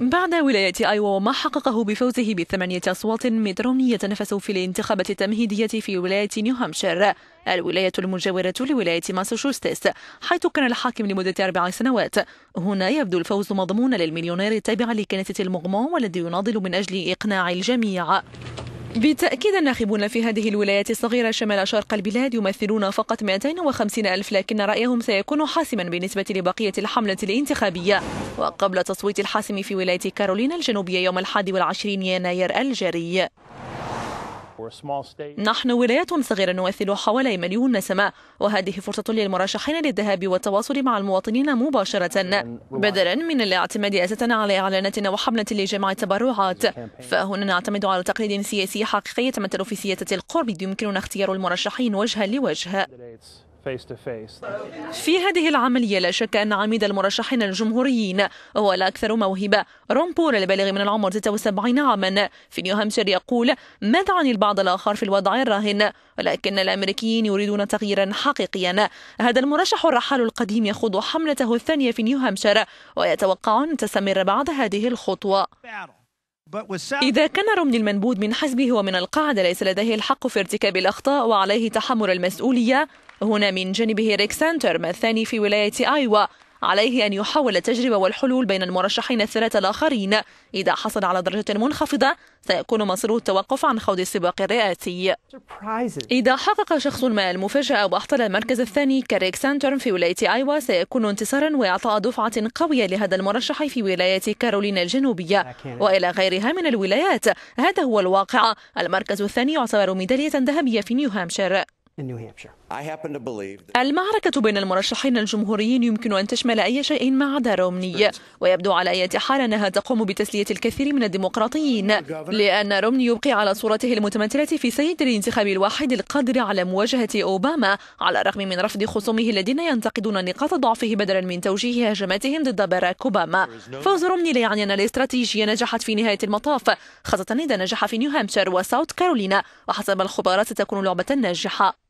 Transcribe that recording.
بعد ولاية أيوا وما حققه بفوزه بثمانية أصوات مترون يتنافس في الانتخابات التمهيدية في ولاية نيوهامشير الولاية المجاورة لولاية ماساتشوستس حيث كان الحاكم لمدة أربع سنوات هنا يبدو الفوز مضمون للمليونير التابع لكنيسة المغمون والذي يناضل من أجل إقناع الجميع بالتأكيد الناخبون في هذه الولايات الصغيرة شمال شرق البلاد يمثلون فقط 250 ألف لكن رأيهم سيكون حاسما بالنسبة لبقية الحملة الانتخابية وقبل تصويت الحاسم في ولاية كارولينا الجنوبية يوم الحادي والعشرين يناير الجاري نحن ولاية صغيرة نمثل حوالي مليون نسمة وهذه فرصة للمرشحين للذهاب والتواصل مع المواطنين مباشرة بدلا من الاعتماد أساسا على إعلانات وحملة لجمع التبرعات فهنا نعتمد على تقليد سياسي حقيقي يتمثل في سياسة القرب يمكننا اختيار المرشحين وجها لوجه في هذه العملية لا شك أن عميد المرشحين الجمهوريين هو الأكثر موهبة رون بول البالغ من العمر 76 عاما في نيوهامشير يقول ماذا عن البعض الآخر في الوضع الراهن ولكن الأمريكيين يريدون تغييرا حقيقيا هذا المرشح الرحال القديم يخوض حملته الثانية في نيوهامشير ويتوقع أن تستمر بعد هذه الخطوة إذا كان رمني المنبوذ من حزبه ومن القاعدة ليس لديه الحق في ارتكاب الأخطاء وعليه تحمل المسؤولية هنا من جانبه ريك سانتر الثاني في ولاية آيوا عليه أن يحاول التجربة والحلول بين المرشحين الثلاثة الآخرين إذا حصل على درجة منخفضة سيكون مصيره التوقف عن خوض السباق الرئاسي إذا حقق شخص ما المفاجأة وأحتل المركز الثاني كريك سانترن في ولاية أيوا سيكون انتصارا وإعطاء دفعة قوية لهذا المرشح في ولاية كارولينا الجنوبية وإلى غيرها من الولايات هذا هو الواقع المركز الثاني يعتبر ميدالية ذهبية في نيو هامشير المعركة بين المرشحين الجمهوريين يمكن أن تشمل أي شيء ما عدا رومني ويبدو على أي حال أنها تقوم بتسلية الكثير من الديمقراطيين لأن رومني يبقي على صورته المتمثلة في سيد الانتخاب الواحد القادر على مواجهة أوباما على الرغم من رفض خصومه الذين ينتقدون نقاط ضعفه بدلا من توجيه هجماتهم ضد باراك أوباما فوز رومني لا يعني أن الاستراتيجية نجحت في نهاية المطاف خاصة إذا نجح في نيوهامشير وساوث كارولينا وحسب الخبرات ستكون لعبة ناجحة